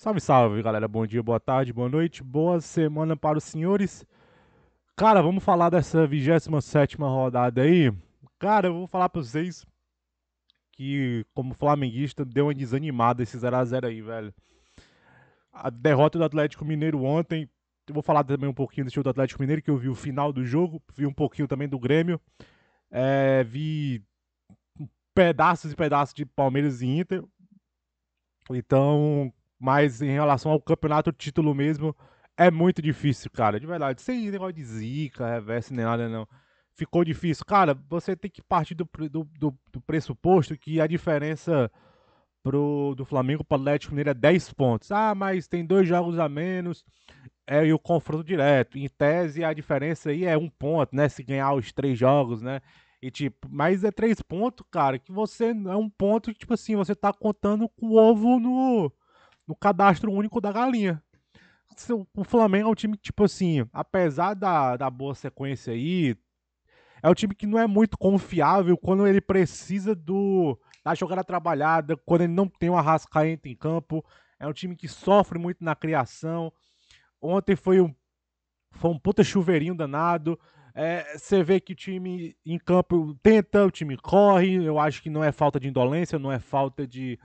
Salve, salve, galera. Bom dia, boa tarde, boa noite, boa semana para os senhores. Cara, vamos falar dessa 27 rodada aí. Cara, eu vou falar para vocês que, como flamenguista, deu uma desanimada esse 0x0 aí, velho. A derrota do Atlético Mineiro ontem. Eu vou falar também um pouquinho do time do Atlético Mineiro, que eu vi o final do jogo, vi um pouquinho também do Grêmio. É, vi pedaços e pedaços de Palmeiras e Inter. Então, mas em relação ao campeonato o título mesmo, é muito difícil, cara. De verdade. Sem negócio de zica, reverso, nem nada, não. Ficou difícil. Cara, você tem que partir do, do, do, do pressuposto que a diferença pro, do Flamengo para o Atlético Mineiro é 10 pontos. Ah, mas tem dois jogos a menos é, e o confronto direto. Em tese, a diferença aí é um ponto, né? Se ganhar os três jogos, né? E tipo, mas é três pontos, cara, que você é um ponto que, tipo assim, você tá contando com o ovo no, no cadastro único da galinha. Assim, o Flamengo é um time que, tipo assim, apesar da, da boa sequência aí, é um time que não é muito confiável quando ele precisa do da jogada trabalhada, quando ele não tem o Arrascaeta em campo. É um time que sofre muito na criação. Ontem foi um, foi um puta chuveirinho danado. É, você vê que o time em campo tenta, o time corre. Eu acho que não é falta de indolência, não é falta de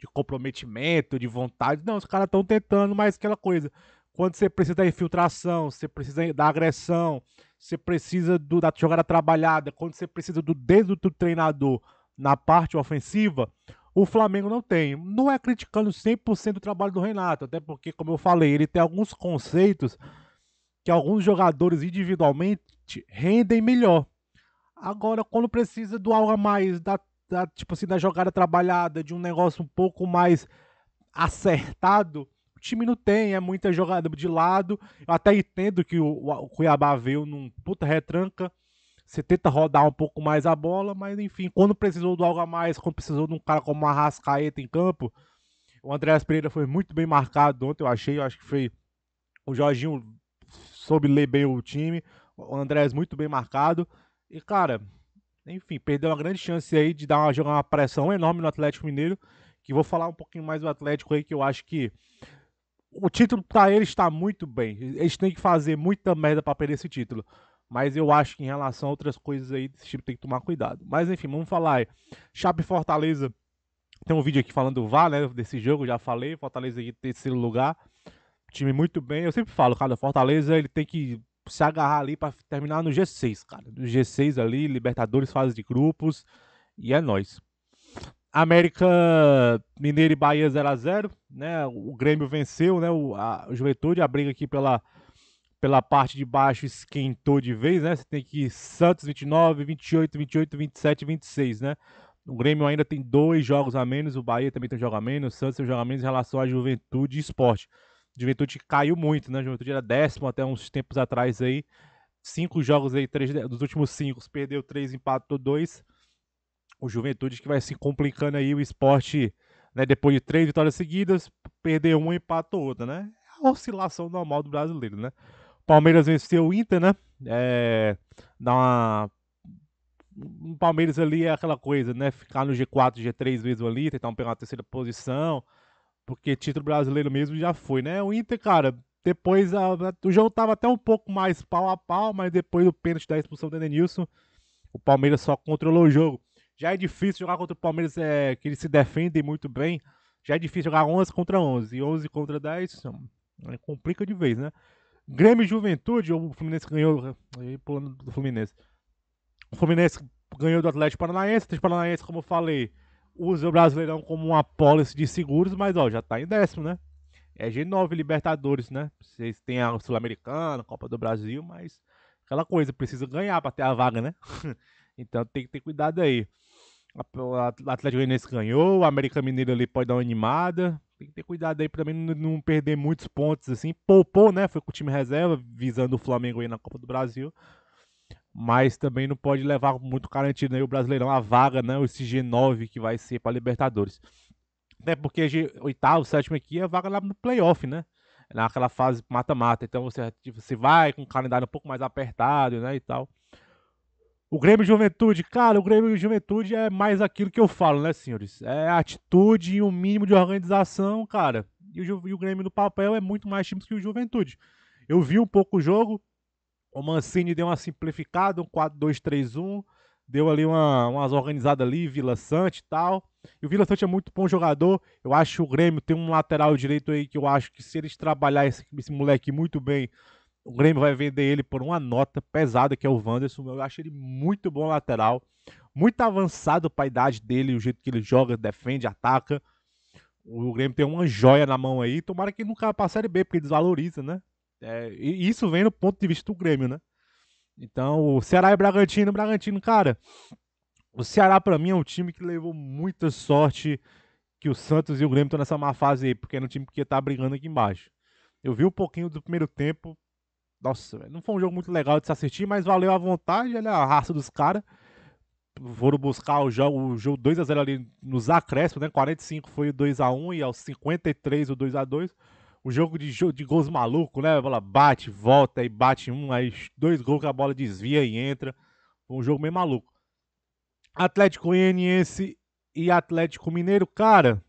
de comprometimento, de vontade. Não, os caras estão tentando, mas aquela coisa. Quando você precisa da infiltração, você precisa da agressão, você precisa do, da jogada trabalhada, quando você precisa do dedo do treinador na parte ofensiva, o Flamengo não tem. Não é criticando 100% o trabalho do Renato, até porque, como eu falei, ele tem alguns conceitos que alguns jogadores individualmente rendem melhor. Agora, quando precisa do algo a mais, da da, tipo assim, da jogada trabalhada, de um negócio um pouco mais acertado, o time não tem, é muita jogada de lado. Eu até entendo que o, o Cuiabá veio num puta retranca. Você tenta rodar um pouco mais a bola, mas enfim, quando precisou de algo a mais, quando precisou de um cara como uma Rascaeta em campo, o Andrés Pereira foi muito bem marcado ontem, eu achei. Eu acho que foi. O Jorginho soube ler bem o time. O Andrés muito bem marcado. E, cara, enfim, perdeu uma grande chance aí de dar uma, jogar uma pressão enorme no Atlético Mineiro. Que vou falar um pouquinho mais do Atlético aí, que eu acho que o título para eles está muito bem. Eles têm que fazer muita merda para perder esse título. Mas eu acho que em relação a outras coisas aí, desse tipo tem que tomar cuidado. Mas enfim, vamos falar aí. Chape Fortaleza. Tem um vídeo aqui falando do VAR, né? Desse jogo, já falei. Fortaleza aqui terceiro lugar. Time muito bem. Eu sempre falo, cara, Fortaleza ele tem que se agarrar ali para terminar no G6, cara. No G6 ali, Libertadores, fase de grupos. E é nós. América Mineiro e Bahia 0 a 0 né? O Grêmio venceu, né? O a Juventude a briga aqui pela pela parte de baixo esquentou de vez, né? Você tem que Santos 29, 28, 28, 27, 26, né? O Grêmio ainda tem dois jogos a menos, o Bahia também tem um jogo a menos, o Santos tem um jogo a menos em relação à Juventude e Esporte. Juventude caiu muito, né? Juventude era décimo até uns tempos atrás aí. Cinco jogos aí, três dos últimos cinco, perdeu três, empatou dois. O Juventude que vai se complicando aí, o esporte, né? Depois de três vitórias seguidas, perdeu um, empatou outra, né? É a oscilação normal do brasileiro, né? Palmeiras venceu o Inter, né? É, dá uma o Palmeiras ali é aquela coisa, né? Ficar no G4, G3 mesmo ali, tentar pegar uma terceira posição, porque título brasileiro mesmo já foi, né? O Inter, cara, depois a, o jogo tava até um pouco mais pau a pau, mas depois do pênalti da expulsão do Denilson, o Palmeiras só controlou o jogo. Já é difícil jogar contra o Palmeiras, é, que eles se defendem muito bem. Já é difícil jogar 11 contra 11. E 11 contra 10, hum, complica de vez, né? Grêmio Juventude, o Fluminense ganhou. aí Pulando do Fluminense. O Fluminense ganhou do Atlético Paranaense. O Atlético Paranaense, como eu falei, usa o Brasileirão como uma pólice de seguros, mas ó, já tá em décimo, né? É G9 Libertadores, né? Vocês têm a Sul-Americana, Copa do Brasil, mas aquela coisa, precisa ganhar para ter a vaga, né? então tem que ter cuidado aí. O Atlético Goianiense ganhou, o América Mineiro ali pode dar uma animada. Tem que ter cuidado aí para também não perder muitos pontos assim. Poupou, né? Foi com o time reserva, visando o Flamengo aí na Copa do Brasil mas também não pode levar muito garantido né, o Brasileirão, a vaga, né, esse G9 que vai ser para Libertadores. Até porque G, oitavo, sétimo aqui é vaga lá no playoff, né? É naquela fase mata-mata. Então você, você vai com o calendário um pouco mais apertado, né? E tal. O Grêmio Juventude, cara, o Grêmio Juventude é mais aquilo que eu falo, né, senhores? É atitude e um mínimo de organização, cara. E o, e o Grêmio no papel é muito mais time que o Juventude. Eu vi um pouco o jogo, o Mancini deu uma simplificada, um 4-2-3-1, deu ali uma, umas organizadas ali, Vila Sante e tal. E o Vila Sante é muito bom jogador. Eu acho que o Grêmio tem um lateral direito aí que eu acho que se eles trabalhar esse, esse moleque muito bem, o Grêmio vai vender ele por uma nota pesada, que é o Wanderson. Eu acho ele muito bom lateral, muito avançado para a idade dele, o jeito que ele joga, defende, ataca. O Grêmio tem uma joia na mão aí. Tomara que ele não caia para a Série B, porque desvaloriza, né? É, e isso vem do ponto de vista do Grêmio, né? Então, o Ceará e Bragantino, Bragantino, cara. O Ceará, para mim, é um time que levou muita sorte que o Santos e o Grêmio estão nessa má fase aí, porque era um time que ia estar tá brigando aqui embaixo. Eu vi um pouquinho do primeiro tempo. Nossa, não foi um jogo muito legal de se assistir, mas valeu a vontade, olha a raça dos caras. Foram buscar o jogo, o jogo 2x0 ali nos acréscimos, né? 45 foi o 2x1 e aos 53 o 2x2 o jogo de, de gols maluco, né? A bola bate, volta e bate um, aí dois gols que a bola desvia e entra. Foi um jogo meio maluco. Atlético Goianiense e Atlético Mineiro, cara.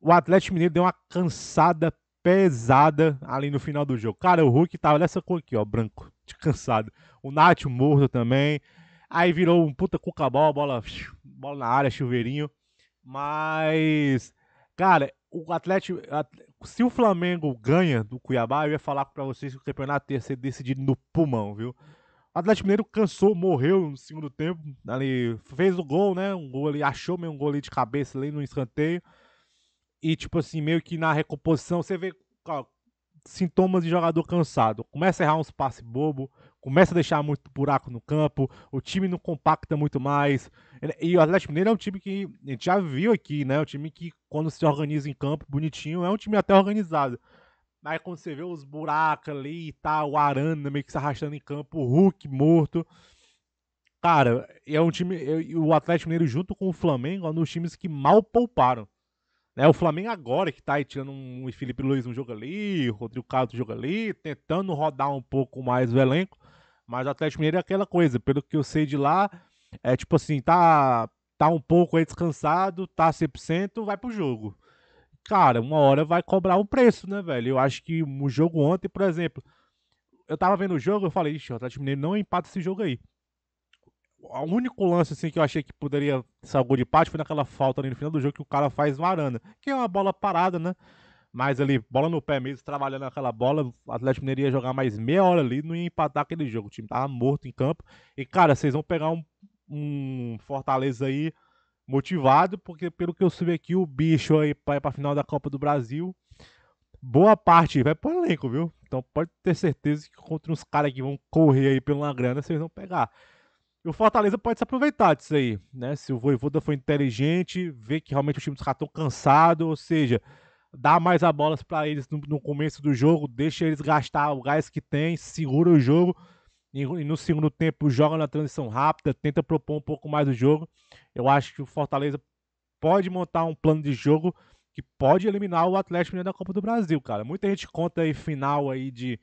O Atlético Mineiro deu uma cansada pesada ali no final do jogo. Cara, o Hulk tava nessa cor aqui, ó, branco, de cansado. O Nath morto também. Aí virou um puta cucabol, bola, bola na área, chuveirinho. Mas, cara, o Atlético, se o Flamengo ganha do Cuiabá, eu ia falar para vocês que o campeonato ia ser decidido no pulmão, viu? O Atlético Mineiro cansou, morreu no segundo tempo, ali fez o gol, né? Um gol ali, achou meio um gol ali de cabeça ali no escanteio. E tipo assim, meio que na recomposição, você vê ó, sintomas de jogador cansado. Começa a errar uns passes bobo, começa a deixar muito buraco no campo, o time não compacta muito mais. E o Atlético Mineiro é um time que a gente já viu aqui, né? Um time que, quando se organiza em campo bonitinho, é um time até organizado. Mas quando você vê os buracos ali e tá, tal, o Arana meio que se arrastando em campo, o Hulk morto. Cara, é um time. o Atlético Mineiro, junto com o Flamengo, é um dos times que mal pouparam. Né? O Flamengo agora que tá aí tirando um Felipe Luiz um jogo ali, o Rodrigo Carlos um jogo ali, tentando rodar um pouco mais o elenco. Mas o Atlético Mineiro é aquela coisa, pelo que eu sei de lá é tipo assim, tá, tá um pouco aí descansado, tá 100%, vai pro jogo. Cara, uma hora vai cobrar um preço, né, velho? Eu acho que o jogo ontem, por exemplo, eu tava vendo o jogo, eu falei, ixi, o Atlético Mineiro não empata esse jogo aí. O único lance assim que eu achei que poderia ser gol de empate foi naquela falta ali no final do jogo que o cara faz varanda, que é uma bola parada, né? Mas ali, bola no pé mesmo, trabalhando aquela bola, o Atlético Mineiro ia jogar mais meia hora ali, não ia empatar aquele jogo. O time tava morto em campo. E, cara, vocês vão pegar um um Fortaleza aí motivado, porque pelo que eu subi aqui, o bicho aí vai pra final da Copa do Brasil. Boa parte vai pro elenco, viu? Então pode ter certeza que contra uns caras que vão correr aí pela grana, vocês vão pegar. E o Fortaleza pode se aproveitar disso aí, né? Se o Voivoda foi inteligente, ver que realmente o time dos caras cansado, ou seja, dá mais a bolas para eles no, no começo do jogo, deixa eles gastar o gás que tem, segura o jogo e, no segundo tempo joga na transição rápida, tenta propor um pouco mais o jogo. Eu acho que o Fortaleza pode montar um plano de jogo que pode eliminar o Atlético Mineiro da Copa do Brasil, cara. Muita gente conta aí final aí de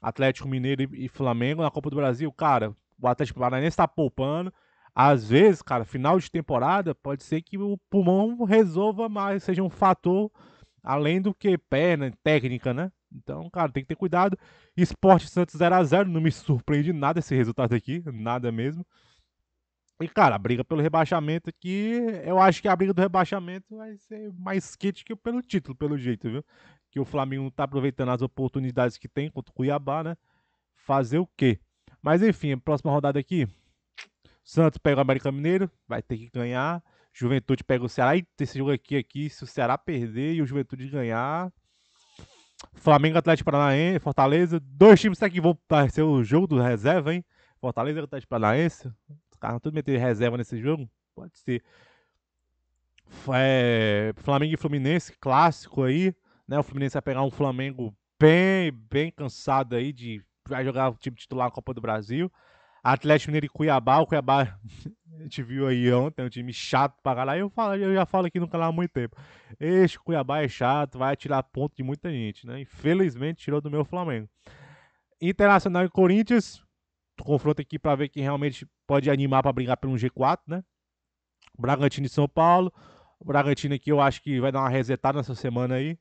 Atlético Mineiro e, Flamengo na Copa do Brasil, cara. O Atlético Paranaense está poupando. Às vezes, cara, final de temporada pode ser que o pulmão resolva mais, seja um fator além do que perna, técnica, né? Então, cara, tem que ter cuidado. Esporte Santos 0x0, não me surpreende nada esse resultado aqui, nada mesmo. E, cara, a briga pelo rebaixamento aqui, eu acho que a briga do rebaixamento vai ser mais quente que pelo título, pelo jeito, viu? Que o Flamengo tá aproveitando as oportunidades que tem contra o Cuiabá, né? Fazer o quê? Mas, enfim, próxima rodada aqui. Santos pega o América Mineiro, vai ter que ganhar. Juventude pega o Ceará. E esse jogo aqui, aqui, se o Ceará perder e o Juventude ganhar, Flamengo, Atlético Paranaense, Fortaleza. Dois times tá que vão ser o jogo do reserva, hein? Fortaleza e Atlético Paranaense. Os caras tudo meter reserva nesse jogo? Pode ser. É, Flamengo e Fluminense, clássico aí. Né? O Fluminense vai pegar um Flamengo bem, bem cansado aí de vai jogar o time titular na Copa do Brasil. Atlético Mineiro e Cuiabá. O Cuiabá a gente viu aí ontem, é um time chato pra galera. Eu, falo, eu já falo aqui no canal há muito tempo. Este Cuiabá é chato, vai tirar ponto de muita gente, né? Infelizmente tirou do meu Flamengo. Internacional e Corinthians, confronto aqui para ver quem realmente pode animar para brigar pelo G4, né? Bragantino e São Paulo. O Bragantino aqui eu acho que vai dar uma resetada nessa semana aí.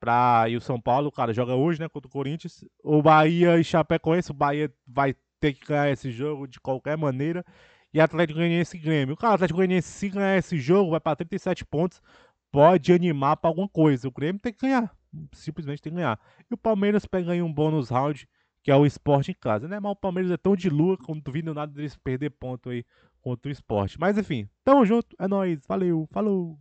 Pra... E o São Paulo, cara, joga hoje, né? Contra o Corinthians. O Bahia e Chapecoense. O Bahia vai ter que ganhar esse jogo de qualquer maneira e Atlético Goianiense e Grêmio. Cara, Atlético Goianiense, se ganhar esse jogo, vai para 37 pontos, pode animar para alguma coisa. O Grêmio tem que ganhar, simplesmente tem que ganhar. E o Palmeiras pega aí um bônus round, que é o esporte em casa, né? Mas o Palmeiras é tão de lua, como tu vindo nada deles perder ponto aí contra o esporte. Mas enfim, tamo junto, é nóis, valeu, falou!